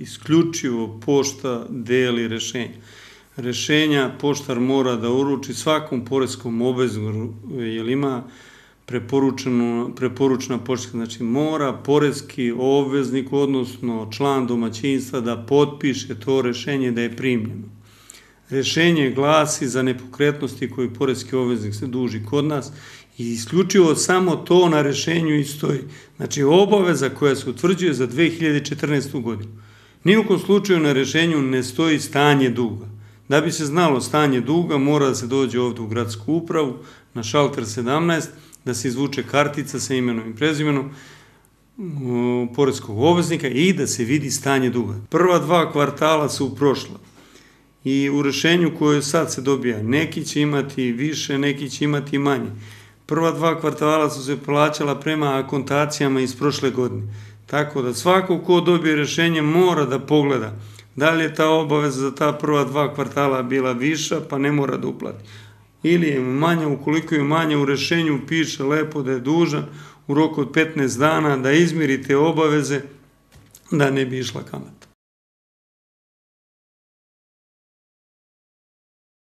isključivo pošta deli rešenja. Rešenja poštar mora da uruči svakom poreskom obvezniku, jer ima preporučena pošta, znači mora poreski obveznik, odnosno član domaćinstva da potpiše to rešenje da je primljeno. Rešenje glasi za nepokretnosti koje poreski obveznik se duži kod nas i isključivo samo to na rešenju istoji, Znači obaveza koja se utvrđuje za 2014. godinu. Nijukom slučaju na rešenju ne stoji stanje duga. Da bi se znalo stanje duga, mora da se dođe ovde u gradsku upravu, na šalter 17, da se izvuče kartica sa imenom i prezimenom poreskog obveznika i da se vidi stanje duga. Prva dva kvartala su prošla i u rešenju koje sad se dobija neki će imati više, neki će imati manje. Prva dva kvartala su se plaćala prema akontacijama iz prošle godine. Tako da svako ko dobije rešenje mora da pogleda da li je ta obaveza za ta prva dva kvartala bila viša pa ne mora da uplati. Ili je manja, ukoliko je manja u rešenju piše lepo da je dužan u roku od 15 dana da izmiri te obaveze da ne bi išla kamata.